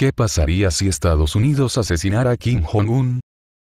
¿Qué pasaría si Estados Unidos asesinara a Kim Jong-un?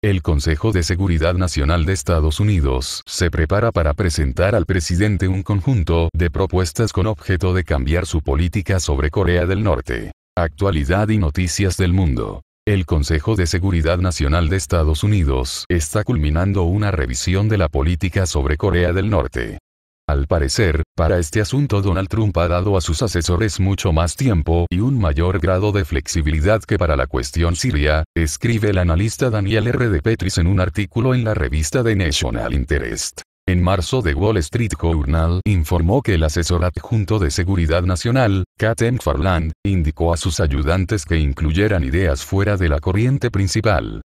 El Consejo de Seguridad Nacional de Estados Unidos se prepara para presentar al presidente un conjunto de propuestas con objeto de cambiar su política sobre Corea del Norte. Actualidad y noticias del mundo. El Consejo de Seguridad Nacional de Estados Unidos está culminando una revisión de la política sobre Corea del Norte. Al parecer, para este asunto Donald Trump ha dado a sus asesores mucho más tiempo y un mayor grado de flexibilidad que para la cuestión siria, escribe el analista Daniel R. de Petris en un artículo en la revista The National Interest. En marzo The Wall Street Journal informó que el asesor adjunto de Seguridad Nacional, Kat Farland, indicó a sus ayudantes que incluyeran ideas fuera de la corriente principal.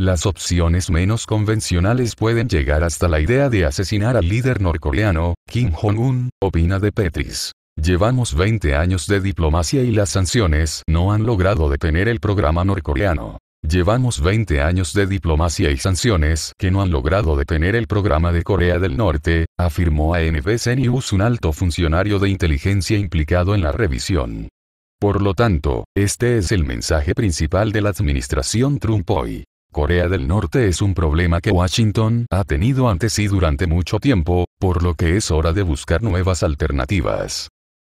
Las opciones menos convencionales pueden llegar hasta la idea de asesinar al líder norcoreano, Kim Jong-un, opina de Petris. Llevamos 20 años de diplomacia y las sanciones no han logrado detener el programa norcoreano. Llevamos 20 años de diplomacia y sanciones que no han logrado detener el programa de Corea del Norte, afirmó a NBC News un alto funcionario de inteligencia implicado en la revisión. Por lo tanto, este es el mensaje principal de la administración Trump hoy. Corea del Norte es un problema que Washington ha tenido ante sí durante mucho tiempo, por lo que es hora de buscar nuevas alternativas.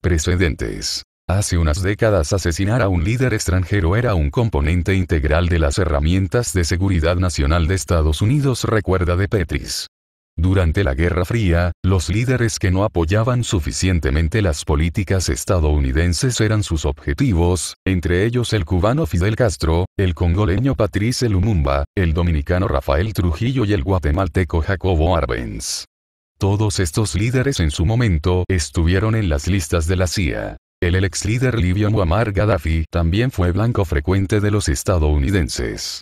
Precedentes. Hace unas décadas asesinar a un líder extranjero era un componente integral de las herramientas de seguridad nacional de Estados Unidos recuerda de Petris. Durante la Guerra Fría, los líderes que no apoyaban suficientemente las políticas estadounidenses eran sus objetivos, entre ellos el cubano Fidel Castro, el congoleño Patrice Lumumba, el dominicano Rafael Trujillo y el guatemalteco Jacobo Arbenz. Todos estos líderes en su momento estuvieron en las listas de la CIA. El, ex líder libio Muammar Gaddafi también fue blanco frecuente de los estadounidenses.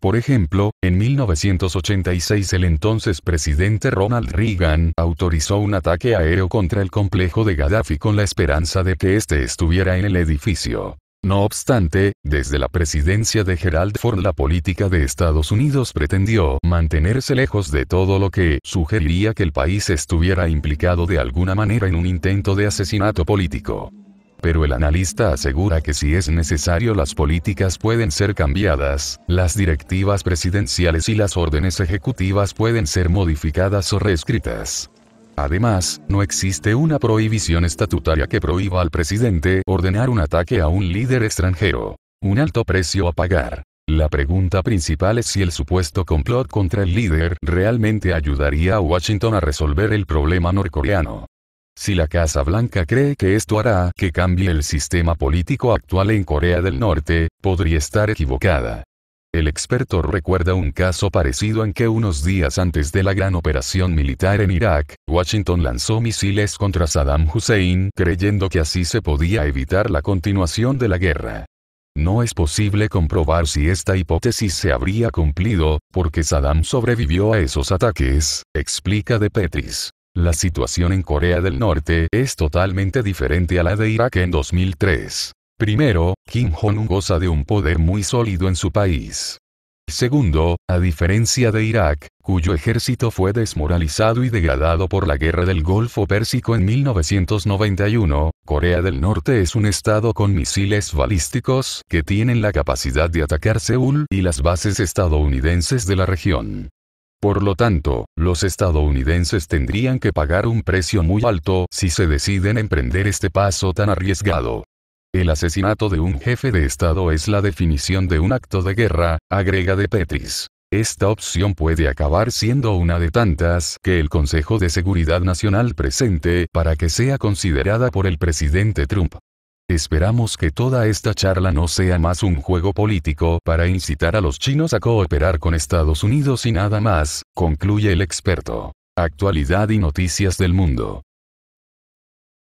Por ejemplo, en 1986 el entonces presidente Ronald Reagan autorizó un ataque aéreo contra el complejo de Gaddafi con la esperanza de que éste estuviera en el edificio. No obstante, desde la presidencia de Gerald Ford la política de Estados Unidos pretendió mantenerse lejos de todo lo que sugeriría que el país estuviera implicado de alguna manera en un intento de asesinato político pero el analista asegura que si es necesario las políticas pueden ser cambiadas, las directivas presidenciales y las órdenes ejecutivas pueden ser modificadas o reescritas. Además, no existe una prohibición estatutaria que prohíba al presidente ordenar un ataque a un líder extranjero. Un alto precio a pagar. La pregunta principal es si el supuesto complot contra el líder realmente ayudaría a Washington a resolver el problema norcoreano. Si la Casa Blanca cree que esto hará que cambie el sistema político actual en Corea del Norte, podría estar equivocada. El experto recuerda un caso parecido en que unos días antes de la gran operación militar en Irak, Washington lanzó misiles contra Saddam Hussein creyendo que así se podía evitar la continuación de la guerra. No es posible comprobar si esta hipótesis se habría cumplido, porque Saddam sobrevivió a esos ataques, explica De Petris. La situación en Corea del Norte es totalmente diferente a la de Irak en 2003. Primero, Kim Jong-un goza de un poder muy sólido en su país. Segundo, a diferencia de Irak, cuyo ejército fue desmoralizado y degradado por la guerra del Golfo Pérsico en 1991, Corea del Norte es un estado con misiles balísticos que tienen la capacidad de atacar Seúl y las bases estadounidenses de la región. Por lo tanto, los estadounidenses tendrían que pagar un precio muy alto si se deciden emprender este paso tan arriesgado. El asesinato de un jefe de Estado es la definición de un acto de guerra, agrega de Petris. Esta opción puede acabar siendo una de tantas que el Consejo de Seguridad Nacional presente para que sea considerada por el presidente Trump. Esperamos que toda esta charla no sea más un juego político para incitar a los chinos a cooperar con Estados Unidos y nada más, concluye el experto. Actualidad y noticias del mundo.